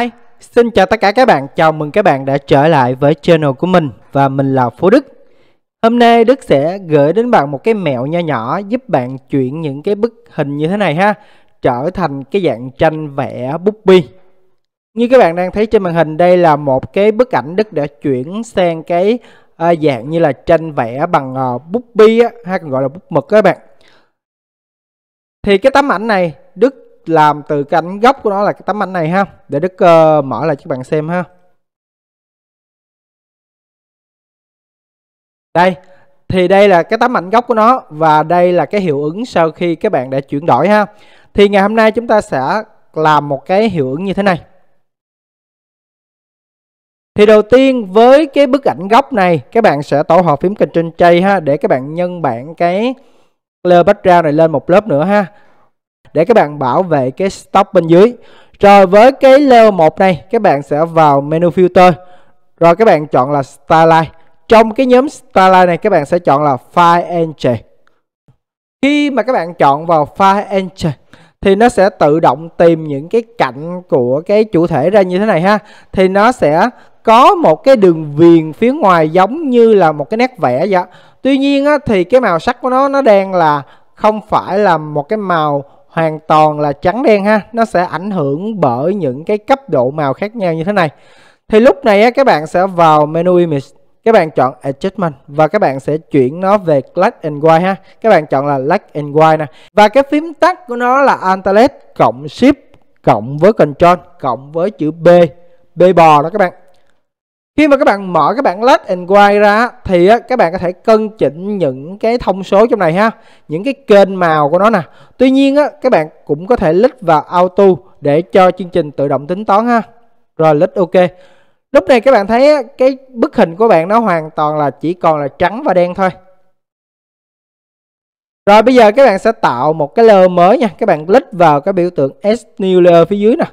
Hi, xin chào tất cả các bạn. Chào mừng các bạn đã trở lại với channel của mình và mình là Phú Đức. Hôm nay Đức sẽ gửi đến bạn một cái mẹo nho nhỏ giúp bạn chuyển những cái bức hình như thế này ha trở thành cái dạng tranh vẽ bút bi. Như các bạn đang thấy trên màn hình đây là một cái bức ảnh Đức đã chuyển sang cái ờ, dạng như là tranh vẽ bằng bút ờ, bi á, hay còn gọi là bút mực các bạn. Thì cái tấm ảnh này Đức làm từ cái ảnh gốc của nó là cái tấm ảnh này ha để đức uh, mở lại cho các bạn xem ha đây thì đây là cái tấm ảnh gốc của nó và đây là cái hiệu ứng sau khi các bạn đã chuyển đổi ha thì ngày hôm nay chúng ta sẽ làm một cái hiệu ứng như thế này thì đầu tiên với cái bức ảnh gốc này các bạn sẽ tổ hợp phím Ctrl J ha để các bạn nhân bản cái layer background này lên một lớp nữa ha để các bạn bảo vệ cái stop bên dưới rồi với cái layer một này các bạn sẽ vào menu filter rồi các bạn chọn là Starlight trong cái nhóm Starlight này các bạn sẽ chọn là File Engine khi mà các bạn chọn vào File Engine thì nó sẽ tự động tìm những cái cạnh của cái chủ thể ra như thế này ha thì nó sẽ có một cái đường viền phía ngoài giống như là một cái nét vẽ vậy tuy nhiên á, thì cái màu sắc của nó nó đang là không phải là một cái màu hoàn toàn là trắng đen ha nó sẽ ảnh hưởng bởi những cái cấp độ màu khác nhau như thế này thì lúc này á, các bạn sẽ vào menu image các bạn chọn adjustment và các bạn sẽ chuyển nó về black and white ha các bạn chọn là black and white nè và cái phím tắt của nó là alt cộng shift cộng với control cộng với chữ b b bò đó các bạn khi mà các bạn mở các bạn list inquiry ra thì các bạn có thể cân chỉnh những cái thông số trong này ha những cái kênh màu của nó nè tuy nhiên á, các bạn cũng có thể lít vào auto để cho chương trình tự động tính toán ha rồi lít ok lúc này các bạn thấy cái bức hình của bạn nó hoàn toàn là chỉ còn là trắng và đen thôi rồi bây giờ các bạn sẽ tạo một cái layer mới nha các bạn lít vào cái biểu tượng S new layer phía dưới nè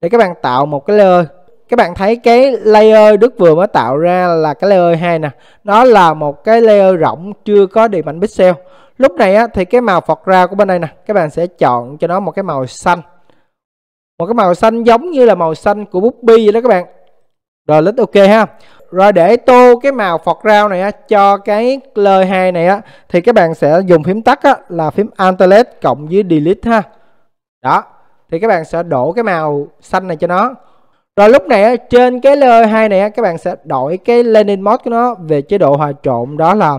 để các bạn tạo một cái layer các bạn thấy cái layer Đức vừa mới tạo ra là cái layer 2 nè nó là một cái layer rộng chưa có điểm ảnh pixel lúc này á, thì cái màu phọt ra của bên đây nè các bạn sẽ chọn cho nó một cái màu xanh một cái màu xanh giống như là màu xanh của bi vậy đó các bạn rồi lít ok ha rồi để tô cái màu phọt ra này á, cho cái layer 2 này á thì các bạn sẽ dùng phím tắt á, là phím Alt cộng với Delete ha đó thì các bạn sẽ đổ cái màu xanh này cho nó rồi lúc này trên cái layer 2 này các bạn sẽ đổi cái landing mode của nó về chế độ hòa trộn đó là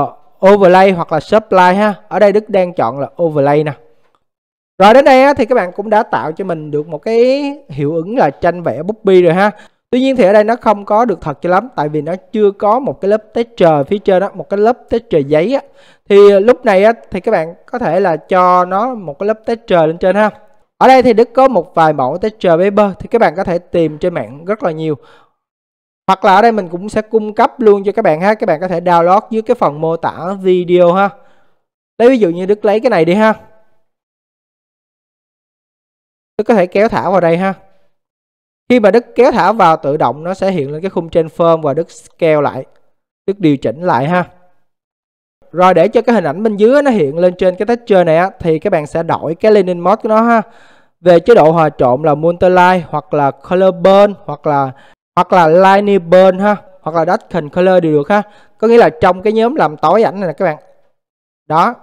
uh, overlay hoặc là supply ha ở đây đức đang chọn là overlay nè rồi đến đây thì các bạn cũng đã tạo cho mình được một cái hiệu ứng là tranh vẽ Bobby rồi ha Tuy nhiên thì ở đây nó không có được thật cho lắm tại vì nó chưa có một cái lớp texture phía trên đó, một cái lớp texture giấy á. Thì lúc này á thì các bạn có thể là cho nó một cái lớp texture lên trên ha ở đây thì Đức có một vài mẫu texture paper thì các bạn có thể tìm trên mạng rất là nhiều hoặc là ở đây mình cũng sẽ cung cấp luôn cho các bạn ha các bạn có thể download dưới cái phần mô tả video ha lấy ví dụ như Đức lấy cái này đi ha Đức có thể kéo thả vào đây ha khi mà Đức kéo thả vào tự động nó sẽ hiện lên cái khung trên form và Đức scale lại Đức điều chỉnh lại ha rồi để cho cái hình ảnh bên dưới nó hiện lên trên cái texture này á, thì các bạn sẽ đổi cái leaning mode của nó ha về chế độ hòa trộn là Monterlight hoặc là Color Burn hoặc là hoặc là Lightning Burn ha hoặc là Dutton Color đều được ha có nghĩa là trong cái nhóm làm tối ảnh này nè các bạn đó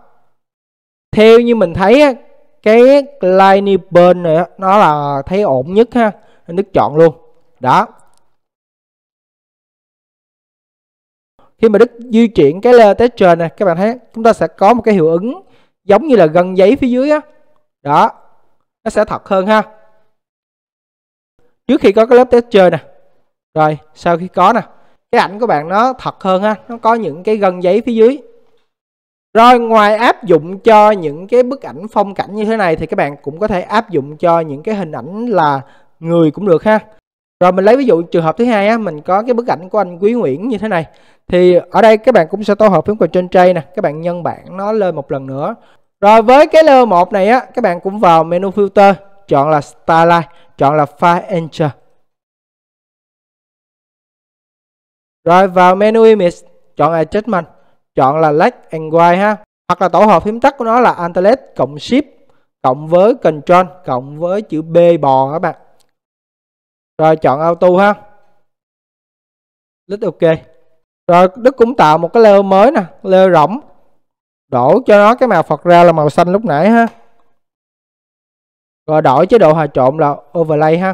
theo như mình thấy cái Lightning Burn này nó là thấy ổn nhất ha nên Đức chọn luôn đó khi mà Đức di chuyển cái layer texture này các bạn thấy chúng ta sẽ có một cái hiệu ứng giống như là gân giấy phía dưới á đó. đó nó sẽ thật hơn ha trước khi có cái lớp test chơi nè rồi sau khi có nè cái ảnh của bạn nó thật hơn ha nó có những cái gân giấy phía dưới rồi ngoài áp dụng cho những cái bức ảnh phong cảnh như thế này thì các bạn cũng có thể áp dụng cho những cái hình ảnh là người cũng được ha. Rồi mình lấy ví dụ trường hợp thứ hai á, mình có cái bức ảnh của anh Quý Nguyễn như thế này. Thì ở đây các bạn cũng sẽ tổ hợp phím quạt trên tray nè, các bạn nhân bản nó lên một lần nữa. Rồi với cái layer 1 này á, các bạn cũng vào menu filter, chọn là Starlight, chọn là File Enter. Rồi vào menu Image, chọn Adjustment, chọn là Black and White ha. Hoặc là tổ hợp phím tắt của nó là Alt cộng Shift cộng với Control cộng với chữ B bò các bạn. Rồi chọn Auto ha. Click OK. Rồi Đức cũng tạo một cái layer mới nè, layer rỗng đổ cho nó cái màu phật ra là màu xanh lúc nãy ha rồi đổi chế độ hòa trộn là overlay ha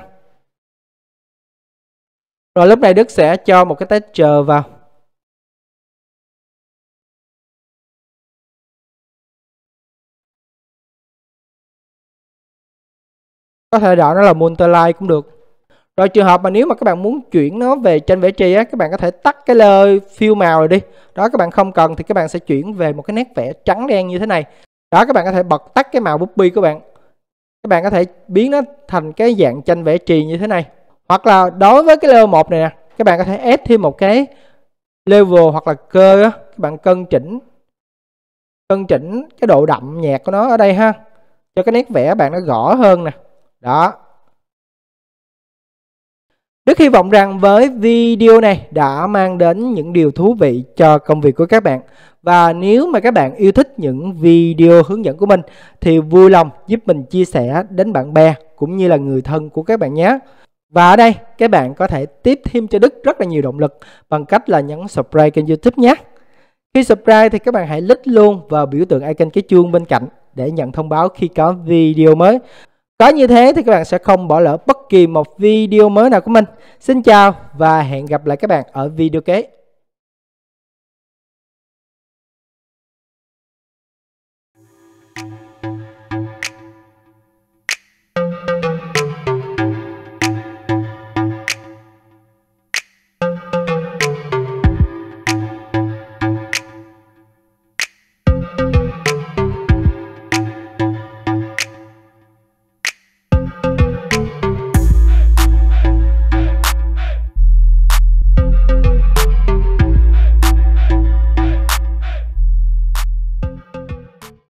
rồi lúc này Đức sẽ cho một cái texture vào có thể đổi nó là multi cũng được rồi trường hợp mà nếu mà các bạn muốn chuyển nó về trên vẽ trì á các bạn có thể tắt cái lơ phiêu màu rồi đi đó các bạn không cần thì các bạn sẽ chuyển về một cái nét vẽ trắng đen như thế này đó các bạn có thể bật tắt cái màu búp bi của bạn các bạn có thể biến nó thành cái dạng tranh vẽ trì như thế này hoặc là đối với cái level một này nè các bạn có thể ép thêm một cái level hoặc là cơ á các bạn cân chỉnh cân chỉnh cái độ đậm nhạt của nó ở đây ha cho cái nét vẽ bạn nó rõ hơn nè đó rất hy vọng rằng với video này đã mang đến những điều thú vị cho công việc của các bạn. Và nếu mà các bạn yêu thích những video hướng dẫn của mình thì vui lòng giúp mình chia sẻ đến bạn bè cũng như là người thân của các bạn nhé. Và ở đây các bạn có thể tiếp thêm cho Đức rất là nhiều động lực bằng cách là nhấn subscribe kênh youtube nhé. Khi subscribe thì các bạn hãy lít luôn vào biểu tượng icon cái chuông bên cạnh để nhận thông báo khi có video mới. Có như thế thì các bạn sẽ không bỏ lỡ bất kỳ một video mới nào của mình. Xin chào và hẹn gặp lại các bạn ở video kế.